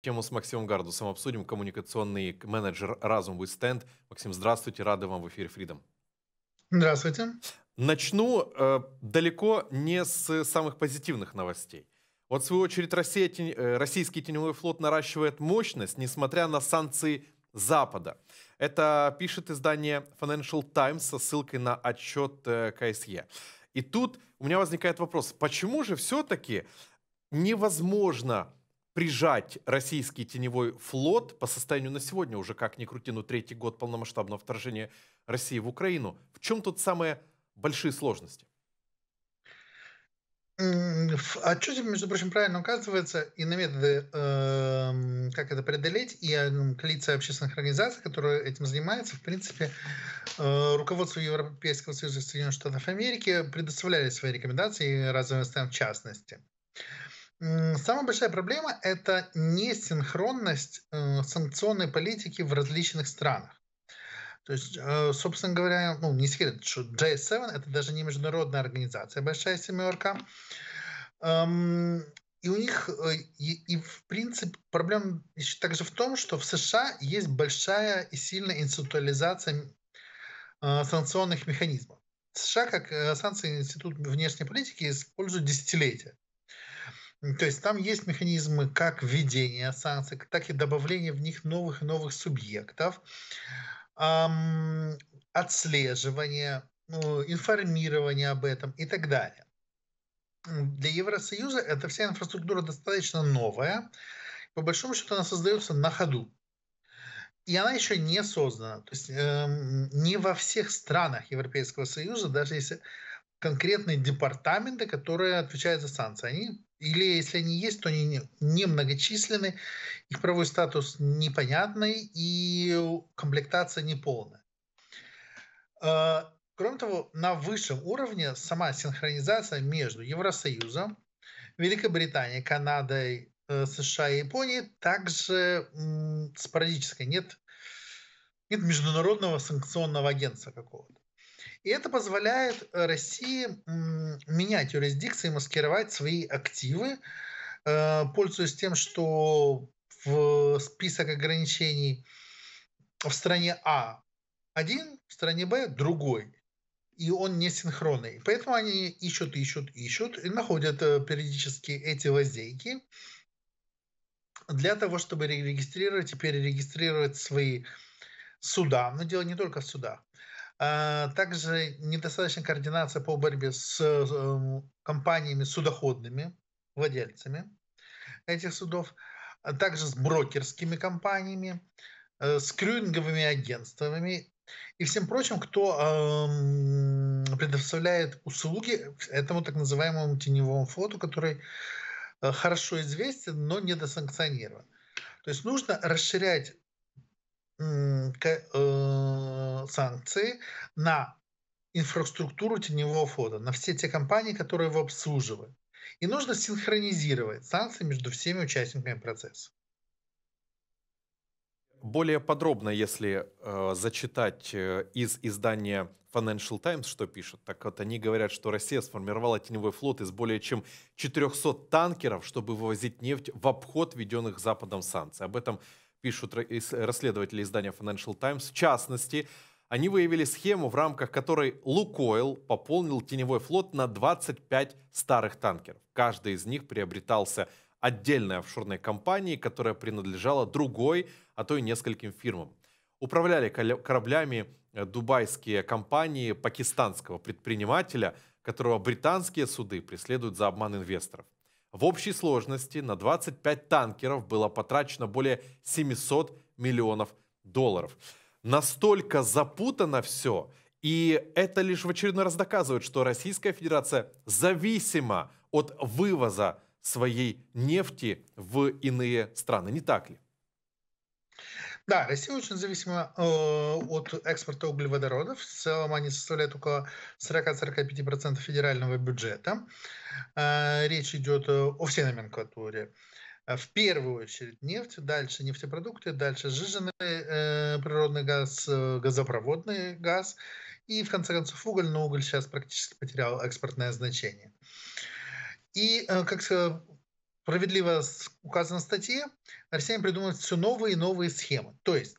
Тему с Максимом Гардусом обсудим. Коммуникационный менеджер «Разум стенд». Максим, здравствуйте. Рады вам в эфире Freedom. Здравствуйте. Начну э, далеко не с самых позитивных новостей. Вот, в свою очередь, Россия, тень, э, российский теневой флот наращивает мощность, несмотря на санкции Запада. Это пишет издание Financial Times со ссылкой на отчет э, КСЕ. И тут у меня возникает вопрос, почему же все-таки невозможно прижать российский теневой флот по состоянию на сегодня, уже как ни крути, но ну, третий год полномасштабного вторжения России в Украину. В чем тут самые большие сложности? В отчете, а между прочим, правильно указывается и на методы, э, как это преодолеть, и э, ну, коалиция общественных организаций, которая этим занимается, в принципе, э, руководству Европейского Союза и Соединенных Штатов Америки предоставляли свои рекомендации, и разовые в частности. Самая большая проблема – это несинхронность э, санкционной политики в различных странах. То есть, э, собственно говоря, ну, не секрет, что J7 это даже не международная организация, большая семерка. Эм, и у них, э, и, и в принципе, проблема еще также в том, что в США есть большая и сильная институализация санкционных механизмов. США, как санкции Институт внешней политики, используют десятилетия. То есть там есть механизмы как введения санкций, так и добавления в них новых и новых субъектов, эм, отслеживания, ну, информирования об этом и так далее. Для Евросоюза эта вся инфраструктура достаточно новая. По большому счету она создается на ходу. И она еще не создана. То есть эм, не во всех странах Европейского Союза, даже если конкретные департаменты, которые отвечают за санкции, они или если они есть, то они немногочисленны, их правовой статус непонятный и комплектация неполная. А, кроме того, на высшем уровне сама синхронизация между Евросоюзом, Великобританией, Канадой, э, США и Японией также спорадическая. Нет, нет международного санкционного агентства какого-то. И это позволяет э, России менять юрисдикции, маскировать свои активы, э, пользуясь тем, что в список ограничений в стране А один, в стране Б другой. И он не синхронный. Поэтому они ищут, ищут, ищут и находят э, периодически эти лазейки для того, чтобы регистрировать и перерегистрировать свои суда. Но дело не только в судах. А, также недостаточная координация по борьбе с эм, компаниями судоходными, владельцами этих судов, а также с брокерскими компаниями, э, с крюинговыми агентствами и всем прочим, кто эм, предоставляет услуги этому так называемому теневому флоту, который э, хорошо известен, но не досанкционирован. То есть нужно расширять э, санкции на инфраструктуру теневого флота, на все те компании, которые его обслуживают. И нужно синхронизировать санкции между всеми участниками процесса. Более подробно, если э, зачитать э, из издания Financial Times, что пишут, так вот они говорят, что Россия сформировала теневой флот из более чем 400 танкеров, чтобы вывозить нефть в обход введенных Западом санкций. Об этом пишут расследователи издания Financial Times. В частности, они выявили схему, в рамках которой «Лукойл» пополнил теневой флот на 25 старых танкеров. Каждый из них приобретался отдельной офшорной компанией, которая принадлежала другой, а то и нескольким фирмам. Управляли кораблями э, дубайские компании пакистанского предпринимателя, которого британские суды преследуют за обман инвесторов. В общей сложности на 25 танкеров было потрачено более 700 миллионов долларов настолько запутано все, и это лишь в очередной раз доказывает, что Российская Федерация зависима от вывоза своей нефти в иные страны, не так ли? Да, Россия очень зависима э, от экспорта углеводородов. В целом они составляют около 40-45% федерального бюджета. Э, речь идет о всей номенклатуре. А в первую очередь нефть, дальше нефтепродукты, дальше сжиженный э, природный газ, э, газопроводный газ и, в конце концов, уголь, но уголь сейчас практически потерял экспортное значение. И, э, как э, справедливо указано в статье, россияне придумывают все новые и новые схемы. То есть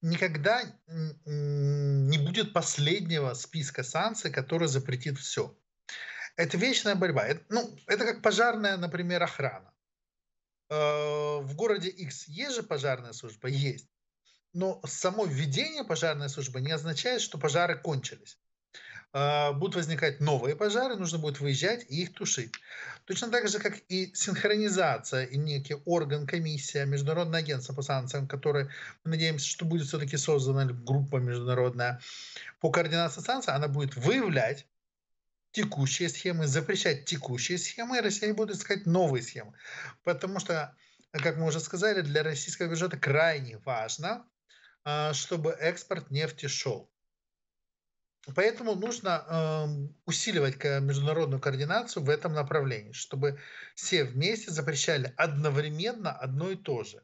никогда не будет последнего списка санкций, который запретит все. Это вечная борьба. Это, ну, это как пожарная, например, охрана Э, в городе X есть же пожарная служба? Есть. Но само введение пожарной службы не означает, что пожары кончились. Э, будут возникать новые пожары, нужно будет выезжать и их тушить. Точно так же, как и синхронизация, и некий орган, комиссия, международное агентство по санкциям, которое, мы надеемся, что будет все-таки создана группа международная по координации санкций, она будет выявлять текущие схемы, запрещать текущие схемы, и Россия будет искать новые схемы. Потому что, как мы уже сказали, для российского бюджета крайне важно, а, чтобы экспорт нефти шел. Поэтому нужно э, усиливать международную координацию в этом направлении, чтобы все вместе запрещали одновременно одно и то же.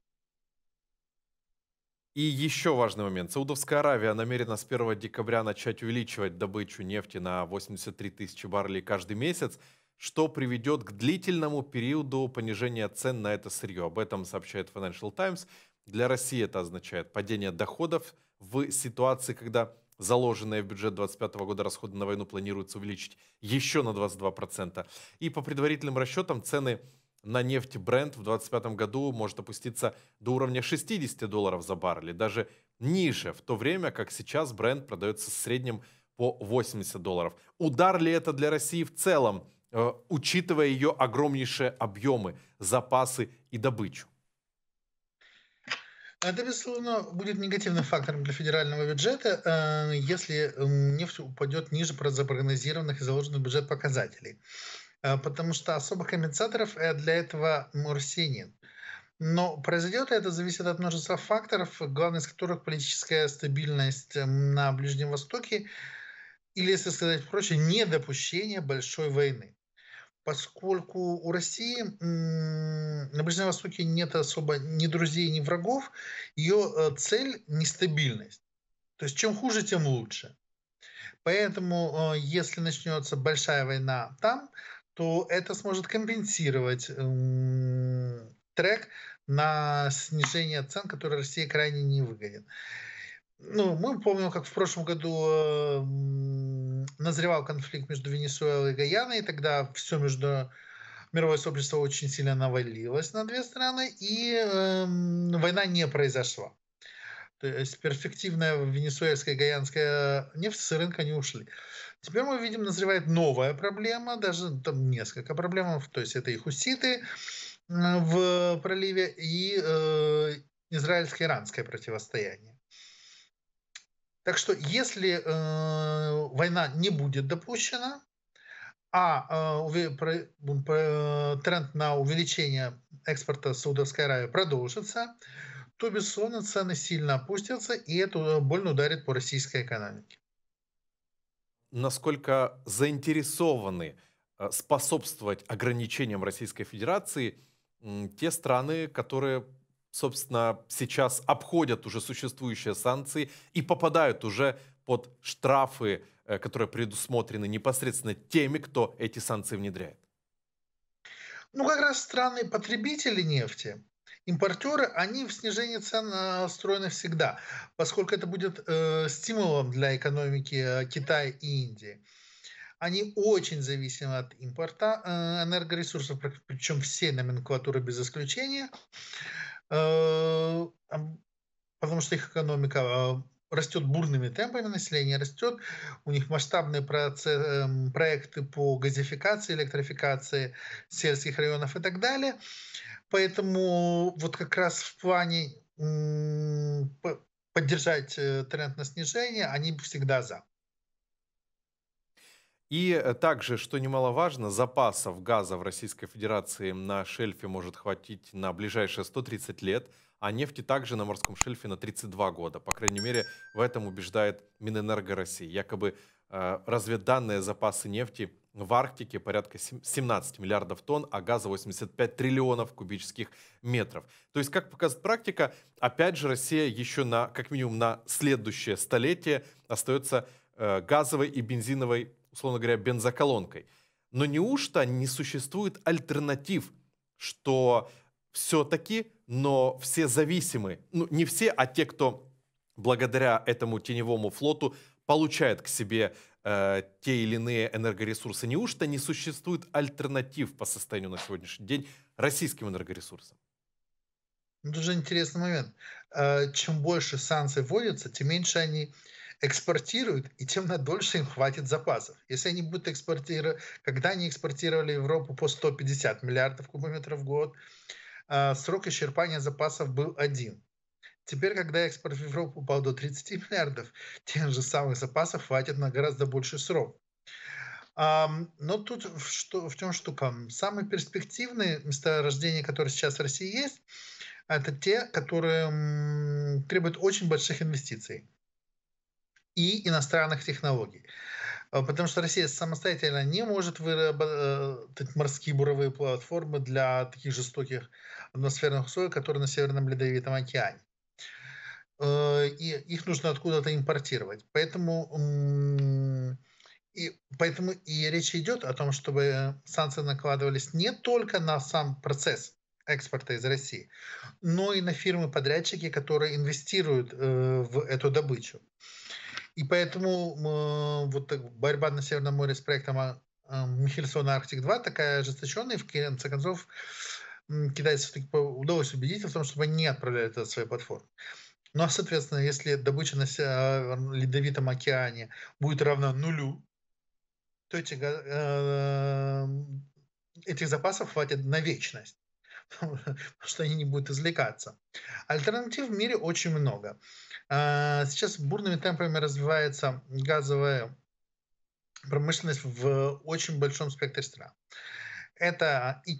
И еще важный момент. Саудовская Аравия намерена с 1 декабря начать увеличивать добычу нефти на 83 тысячи баррелей каждый месяц, что приведет к длительному периоду понижения цен на это сырье. Об этом сообщает Financial Times. Для России это означает падение доходов в ситуации, когда заложенные в бюджет 2025 года расходы на войну планируется увеличить еще на 22%. И по предварительным расчетам цены на нефть бренд в 2025 году может опуститься до уровня 60 долларов за баррель, даже ниже, в то время как сейчас бренд продается в среднем по 80 долларов. Удар ли это для России в целом, э, учитывая ее огромнейшие объемы, запасы и добычу? Это, а, безусловно, будет негативным фактором для федерального бюджета, э, если нефть упадет ниже запрогнозированных и заложенных в бюджет показателей. Э, потому что особых компенсаторов э, для этого Мурсинин. Но произойдет это зависит от множества факторов, главный из которых политическая стабильность на Ближнем Востоке или, если сказать проще, недопущение большой войны. Поскольку у России на Ближнем Востоке нет особо ни друзей, ни врагов, ее э, цель – нестабильность. То есть чем хуже, тем лучше. Поэтому, если начнется большая война там, то это сможет компенсировать трек на снижение цен, который России крайне невыгоден. Ну, мы помним, как в прошлом году э, назревал конфликт между Венесуэлой и Гаяной, и тогда все между мировое сообщество очень сильно навалилось на две страны, и э, война не произошла. То есть перспективная венесуэльская и гаянская нефть с рынка не ушли. Э, Теперь мы видим, назревает новая проблема, даже там несколько проблем, то есть это и хуситы э, в проливе, и э, израильско-иранское противостояние. Так что если э, война не будет допущена, а э, про, про, э, тренд на увеличение экспорта Саудовской Аравии продолжится, то, безусловно, цены сильно опустятся, и это э, больно ударит по российской экономике насколько заинтересованы э, способствовать ограничениям Российской Федерации те страны, которые, собственно, сейчас обходят уже существующие санкции и попадают уже под штрафы, э, которые предусмотрены непосредственно теми, кто эти санкции внедряет? Ну, как раз страны-потребители нефти, Импортеры, они в снижении цен настроены э, всегда, поскольку это будет э, стимулом для экономики э, Китая и Индии. Они очень зависимы от импорта э, энергоресурсов, причем всей номенклатуры без исключения, э, потому что их экономика э, растет бурными темпами, население растет, у них масштабные эм, проекты по газификации, электрификации сельских районов и так далее. Поэтому вот как раз в плане поддержать э, тренд на снижение, они всегда за. И э, также, что немаловажно, запасов газа в Российской Федерации на шельфе может хватить на ближайшие 130 лет, а нефти также на морском шельфе на 32 года. По крайней мере, в этом убеждает Минэнерго России. Якобы Э, разведданные запасы нефти в Арктике порядка 17 миллиардов тонн, а газа 85 триллионов кубических метров. То есть, как показывает практика, опять же Россия еще на, как минимум на следующее столетие остается э, газовой и бензиновой, условно говоря, бензоколонкой. Но неужто не существует альтернатив, что все-таки, но все зависимы, ну не все, а те, кто благодаря этому теневому флоту Получает к себе э, те или иные энергоресурсы. Неужто не существует альтернатив по состоянию на сегодняшний день российским энергоресурсам? Это ну, же интересный момент. Э, чем больше санкций вводятся, тем меньше они экспортируют, и тем на дольше им хватит запасов. Если они будут экспортировать, когда они экспортировали Европу по 150 миллиардов кубометров в год, э, срок исчерпания запасов был один. Теперь, когда экспорт в Европу упал до 30 миллиардов, тех же самых запасов хватит на гораздо больший срок. Но тут в, что, в чем штука? Самые перспективные месторождения, которые сейчас в России есть, это те, которые требуют очень больших инвестиций и иностранных технологий. А, потому что Россия самостоятельно не может выработать морские буровые платформы для таких жестоких атмосферных условий, которые на Северном Ледовитом океане. Э, и их нужно откуда-то импортировать. Поэтому и поэтому и речь идет о том, чтобы санкции накладывались не только на сам процесс экспорта из России, но и на фирмы-подрядчики, которые инвестируют э, в эту добычу. И поэтому э, вот так, борьба на Северном море с проектом а, Михельсона Арктик-2 такая ожесточенная, и в конце концов китайцев удалось убедить в том, чтобы они не отправляли это от своей платформы. Ну а, соответственно, если добыча на а, Ледовитом океане будет равна нулю, то этих, э, эм, этих запасов хватит на вечность, потому что они не будут извлекаться. Альтернатив в мире очень много. А, сейчас бурными темпами развивается газовая промышленность в очень большом спектре стран. Это и,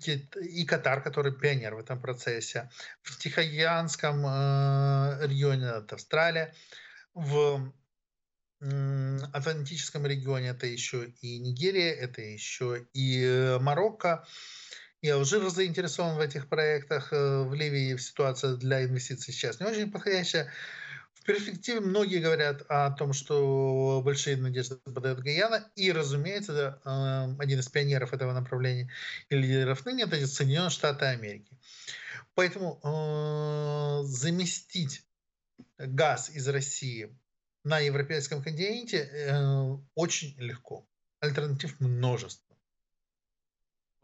и Катар, который пионер в этом процессе. В Тихоокеанском э, регионе это Австралия. В э, Атлантическом регионе это еще и Нигерия, это еще и э, Марокко. И Алжир заинтересован в этих проектах. Э, в Ливии ситуация для инвестиций сейчас не очень подходящая. В перспективе многие говорят о том, что большие надежды подает Гаяна, и, разумеется, э, один из пионеров этого направления и лидеров ныне – это Соединенные Штаты Америки. Поэтому э, заместить газ из России на европейском континенте э, очень легко. Альтернатив множество.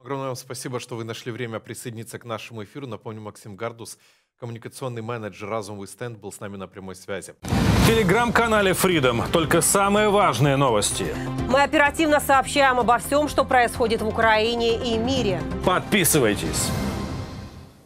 Огромное вам спасибо, что вы нашли время присоединиться к нашему эфиру. Напомню, Максим Гардус – Коммуникационный менеджер «Разумовый стенд» был с нами на прямой связи. В телеграм-канале Freedom только самые важные новости. Мы оперативно сообщаем обо всем, что происходит в Украине и мире. Подписывайтесь.